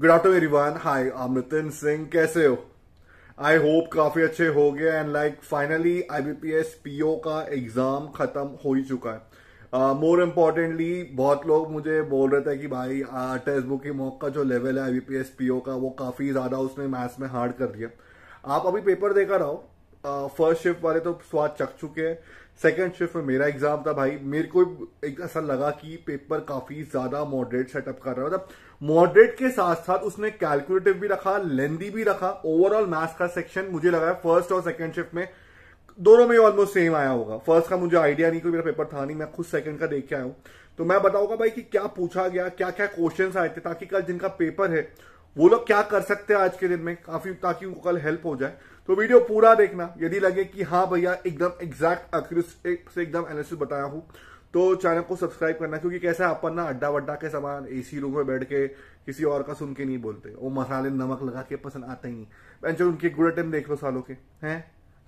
good afternoon everyone hi I Singh कैसे हो I hope काफी अच्छे हो गए and like finally IBPS PO का एग्जाम खत्म हो ही चुका है मोर uh, इम्पॉर्टेंटली बहुत लोग मुझे बोल रहे थे कि भाई टेस्ट uh, बुक की मॉक का जो लेवल है आईबीपीएस पीओ का वो काफी ज्यादा उसने मैथ्स में हार्ड कर दिया आप अभी पेपर देखा रहो फर्स्ट uh, शिफ्ट वाले तो स्वाद चख चुके हैं सेकेंड शिफ्ट में मेरा एग्जाम था भाई मेरे को एक ऐसा लगा कि पेपर काफी ज्यादा मॉडरेट सेटअप कर रहा है मतलब मॉडरेट के साथ साथ उसने कैलकुलेटिव भी रखा लेंदी भी रखा ओवरऑल मैथ्स का सेक्शन मुझे लगा है फर्स्ट और सेकेंड शिफ्ट में दोनों में ऑलमोस्ट सेम आया होगा फर्स्ट का मुझे आइडिया नहीं कोई मेरा पेपर था नहीं मैं खुद सेकंड का देख के आया हूं तो मैं बताऊंगा भाई कि क्या पूछा गया क्या क्या क्वेश्चन आए थे ताकि कल जिनका पेपर है वो लोग क्या कर सकते हैं आज के दिन में काफी ताकि उनको कल हेल्प हो जाए तो वीडियो पूरा देखना यदि लगे कि हाँ भैया एकदम एग्जैक्ट से एकदम एनालिसिस बताया हूं तो चैनल को सब्सक्राइब करना क्योंकि कैसा अपन ना अड्डा वड्डा के समान एसी रूम में बैठ के किसी और का सुन के नहीं बोलते वो मसाले नमक लगा के पसंद आते ही नहीं उनके गुड अटेम देख लो सालों के हैं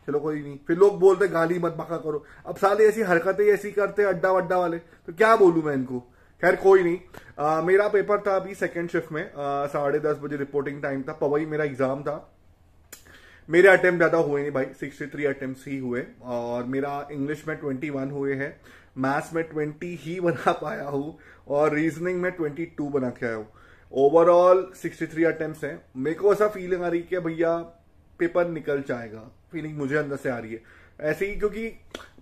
चलो कोई नहीं फिर लोग बोलते गाली मत बका करो अब साले ऐसी हरकतें ऐसी करते अड्डा वड्डा वाले तो क्या बोलू मैं इनको खैर कोई नहीं आ, मेरा पेपर था अभी सेकंड शिफ्ट में साढ़े दस बजे रिपोर्टिंग टाइम था पवई मेरा एग्जाम था मेरे अटेम्प्ट ज्यादा हुए नहीं भाई थ्री अटेम्प्ट ही हुए और मेरा इंग्लिश में ट्वेंटी वन हुए हैं मैथ्स में ट्वेंटी ही बना पाया हूँ और रीजनिंग में ट्वेंटी टू बना के आया हूँ ओवरऑल थ्री अटेम्प्ट हैं मेरे को ऐसा फीलिंग आ रही है कि भैया पेपर निकल जाएगा फीलिंग मुझे अंदर से आ रही है ऐसे ही क्योंकि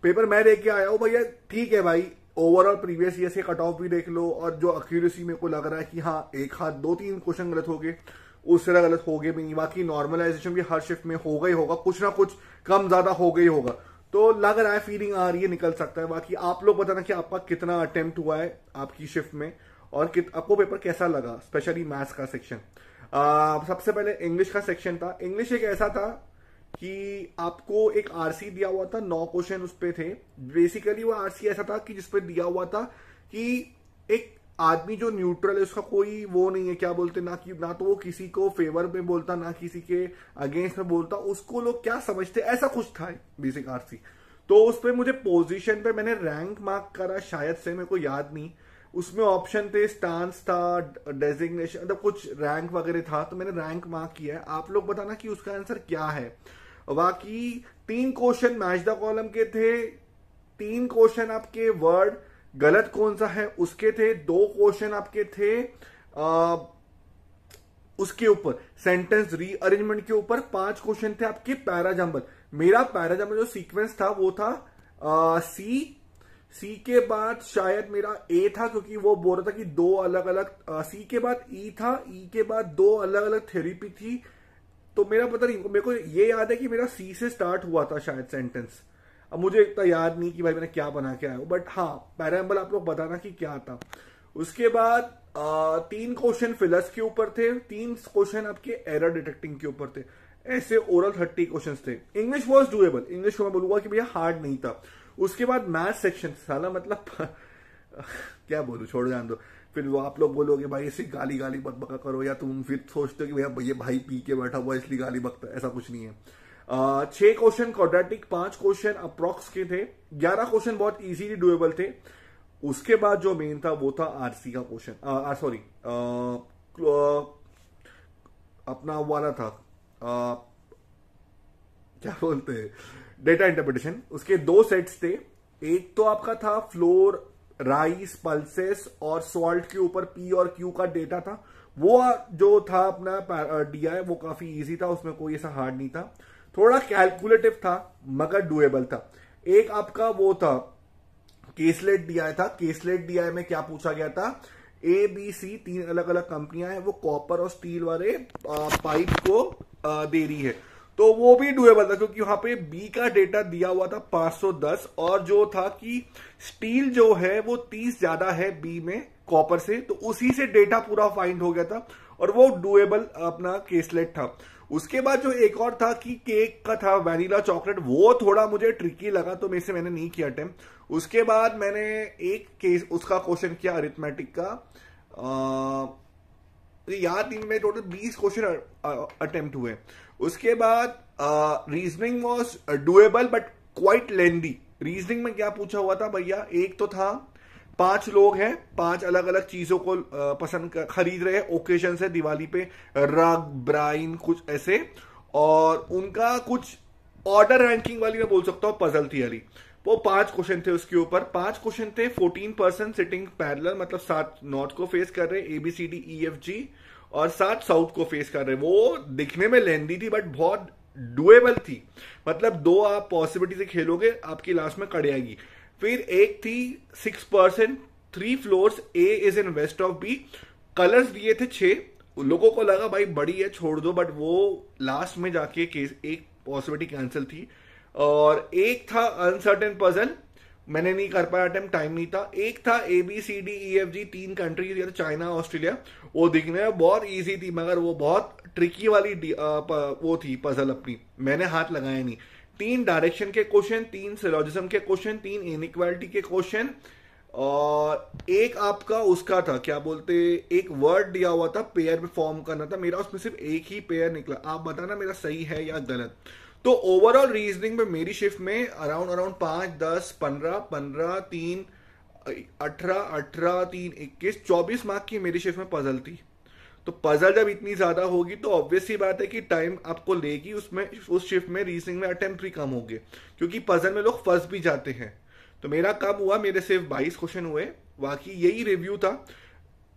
पेपर मैं लेके आया हूँ भैया ठीक है भाई ओवरऑल प्रीवियस ईयर से कट ऑफ भी देख लो और जो अक्यूरेसी मेरे को लग रहा है कि हाँ एक हाथ दो तीन क्वेश्चन गलत हो गए उस तरह गलत हो गए भी नहीं बाकी नॉर्मलाइजेशन भी हर शिफ्ट में होगा ही होगा कुछ ना कुछ कम ज्यादा हो गई होगा तो लग रहा है फीलिंग आ रही है निकल सकता है बाकी आप लोग बताना कि आपका कितना अटेम्प्ट हुआ है आपकी शिफ्ट में और कित, आपको पेपर कैसा लगा स्पेशली मैथ्स का सेक्शन सबसे पहले इंग्लिश का सेक्शन था इंग्लिश एक ऐसा था कि आपको एक आरसी दिया हुआ था नौ क्वेश्चन उस पर थे बेसिकली वो आरसी ऐसा था कि जिसपे दिया हुआ था कि एक आदमी जो न्यूट्रल है उसका कोई वो नहीं है क्या बोलते ना कि ना तो वो किसी को फेवर में बोलता ना किसी के अगेंस्ट में बोलता उसको लोग क्या समझते ऐसा कुछ था बेसिक आरसी तो उस पर मुझे पोजीशन पे मैंने रैंक मार्क करा शायद से मेरे को याद नहीं उसमें ऑप्शन थे स्टांस था डेजिग्नेशन मतलब कुछ रैंक वगैरह था तो मैंने रैंक मार्क किया है आप लोग बताना कि उसका आंसर क्या है बाकी तीन क्वेश्चन मैच कॉलम के थे तीन क्वेश्चन आपके वर्ड गलत कौन सा है उसके थे दो क्वेश्चन आपके थे आ, उसके ऊपर सेंटेंस रीअरेंजमेंट के ऊपर पांच क्वेश्चन थे आपके पैराजाम्बल मेरा पैराजाम्बल जो सीक्वेंस था वो था आ, सी सी के बाद शायद मेरा ए था क्योंकि वो बोल रहा था कि दो अलग अलग आ, सी के बाद ई e था ई e के बाद दो अलग अलग थेरेपी थी तो मेरा पता नहीं मेरे को ये याद है कि मेरा सी से स्टार्ट हुआ था शायद सेंटेंस अब मुझे इतना याद नहीं कि भाई मैंने क्या बना के आया हूँ बट हाँ पैराम्बल आप लोग बताना कि क्या था उसके बाद आ, तीन क्वेश्चन फिलर्स के ऊपर थे तीन क्वेश्चन आपके एरर डिटेक्टिंग के ऊपर थे ऐसे ओरल थर्टी क्वेश्चन थे इंग्लिश वॉज डूएबल इंग्लिश में बोलूंगा कि भैया हार्ड नहीं था उसके बाद मैथ सेक्शन साला मतलब क्या बोलो छोड़ जान दो फिर वो आप लोग बोलोगे भाई ऐसी गाली गाली बकबका करो या तुम फिर सोचते हो कि भैया भैया भाई पी के बैठा हुआ इसलिए गाली बकता ऐसा कुछ नहीं है छह क्वेश्चन क्वाड्रेटिक पांच क्वेश्चन अप्रोक्स के थे ग्यारह क्वेश्चन बहुत इजीली डुएबल थे उसके बाद जो मेन था वो था आरसी का क्वेश्चन सॉरी अपना वाला था आ, क्या बोलते हैं डेटा इंटरप्रिटेशन उसके दो सेट्स थे एक तो आपका था फ्लोर राइस पल्सेस और सॉल्ट के ऊपर पी और क्यू का डेटा था वो जो था अपना डीआई वो काफी इजी था उसमें कोई ऐसा हार्ड नहीं था थोड़ा कैलकुलेटिव था मगर डुएबल था एक आपका वो था केसलेट डीआई था केसलेट डीआई में क्या पूछा गया था ए बी सी तीन अलग अलग कंपनियां हैं वो कॉपर और स्टील वाले पाइप को दे रही है तो वो भी डुएबल था क्योंकि वहां पे बी का डेटा दिया हुआ था 510 और जो था कि स्टील जो है वो 30 ज्यादा है बी में कॉपर से तो उसी से डेटा पूरा फाइंड हो गया था और वो डुएबल अपना केसलेट था उसके बाद जो एक और था कि केक का था वेनिला चॉकलेट वो थोड़ा मुझे ट्रिकी लगा तो मेरे से मैंने नहीं किया अटेम्प उसके बाद मैंने एक केस उसका क्वेश्चन किया अरिथमेटिक का आ, याद नहीं मेरे टोटल बीस क्वेश्चन अटेम्प्ट हुए उसके बाद reasoning was doable but quite lengthy reasoning में क्या पूछा हुआ था भैया एक तो था पांच लोग हैं पांच अलग अलग चीजों को पसंद कर, खरीद रहे हैं ओकेजन है दिवाली पे रग ब्राइन कुछ ऐसे और उनका कुछ ऑर्डर रैंकिंग वाली मैं बोल सकता हूँ पजल थियरी वो पांच क्वेश्चन थे उसके ऊपर पांच क्वेश्चन थे फोर्टीन पर्सन सिटिंग पैरलर मतलब सात नॉर्थ को फेस कर रहे एबीसीडी ई एफ जी और सात साउथ को फेस कर रहे वो दिखने में लेंदी थी बट बहुत डुएबल थी मतलब दो आप पॉसिबिलिटी से खेलोगे आपकी लास्ट में कड़े आएगी फिर एक थी six percent three floor A is in west of B colours दिए थे छः लोगों को लगा भाई बड़ी है छोड़ दो बट वो लास्ट में जाके केस एक पॉसिबिलिटी कैंसिल थी और एक था अनसर्टेन पजल मैंने नहीं कर पाया अटेम्प टाइम नहीं था एक था A B C D E F G तीन कंट्रीज या चाइना ऑस्ट्रेलिया वो दिखने में बहुत ईजी थी मगर वो बहुत ट्रिकी वाली आ, uh, प, वो थी पजल अपनी मैंने हाथ लगाया नहीं तीन डायरेक्शन के क्वेश्चन तीन सिलोजिज्म के क्वेश्चन तीन इनइक्वालिटी के क्वेश्चन और एक आपका उसका था क्या बोलते एक वर्ड दिया हुआ था पेयर में फॉर्म करना था मेरा उसमें सिर्फ एक ही पेयर निकला आप बताना मेरा सही है या गलत तो ओवरऑल रीजनिंग में मेरी शिफ्ट में अराउंड अराउंड पांच दस पंद्रह पंद्रह तीन अठारह अठारह तीन इक्कीस चौबीस मार्क की मेरी शिफ्ट में पजल थी तो पजल जब इतनी ज़्यादा होगी तो ऑब्वियसली बात है कि टाइम आपको लेगी उसमें उस शिफ्ट में रीजनिंग में अटेम्प्ट भी कम होंगे क्योंकि पजल में लोग फंस भी जाते हैं तो मेरा कम हुआ मेरे सिर्फ बाईस क्वेश्चन हुए बाकी यही रिव्यू था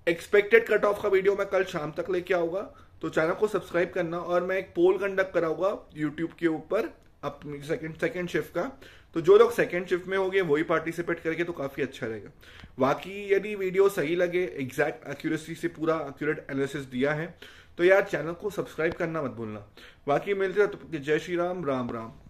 एक्सपेक्टेड कट ऑफ का वीडियो मैं कल शाम तक लेके आऊंगा तो चैनल को सब्सक्राइब करना और मैं एक पोल कंडक्ट कराऊंगा यूट्यूब के ऊपर अपनी सेकंड सेकंड शिफ्ट का तो जो लोग सेकेंड शिफ्ट में होंगे वही पार्टिसिपेट करेंगे तो काफ़ी अच्छा रहेगा बाकी यदि वीडियो सही लगे एग्जैक्ट एक्यूरेसी से पूरा एक्यूरेट एनालिसिस दिया है तो यार चैनल को सब्सक्राइब करना मत भूलना बाकी मिलते हैं तो जय श्री राम राम राम